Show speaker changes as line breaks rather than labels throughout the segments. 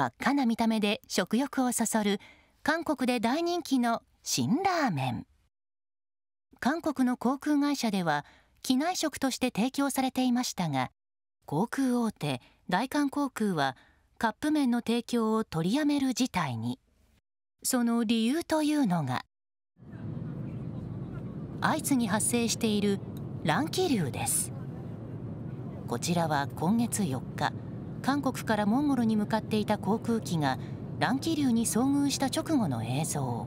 真っ赤な見た目で食欲をそそる韓国で大人気の辛ラーメン。韓国の航空会社では機内食として提供されていましたが航空大手大韓航空はカップ麺の提供を取りやめる事態にその理由というのが相次ぎ発生している乱気流ですこちらは今月4日韓国からモンゴルに向かっていた航空機が乱気流に遭遇した直後の映像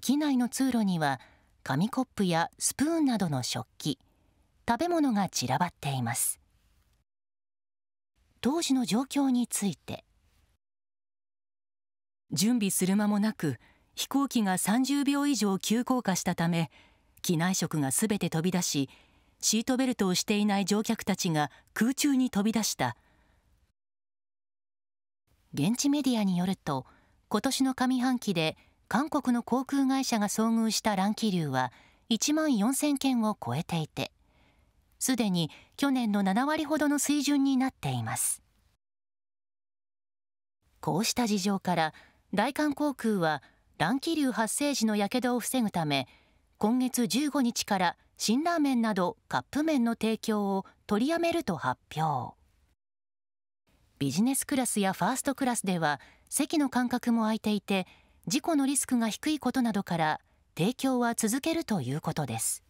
機内の通路には紙コップやスプーンなどの食器食べ物が散らばっています当時の状況について準備する間もなく飛行機が30秒以上急降下したため機内食が全て飛び出しシートベルトをしていない乗客たちが空中に飛び出した現地メディアによると今年の上半期で韓国の航空会社が遭遇した乱気流は1万4000件を超えていてすでに去年の7割ほどの水準になっていますこうした事情から大韓航空は乱気流発生時のやけどを防ぐため今月15日から辛ラーメンなどカップ麺の提供を取りやめると発表ビジネスクラスやファーストクラスでは席の間隔も空いていて事故のリスクが低いことなどから提供は続けるということです。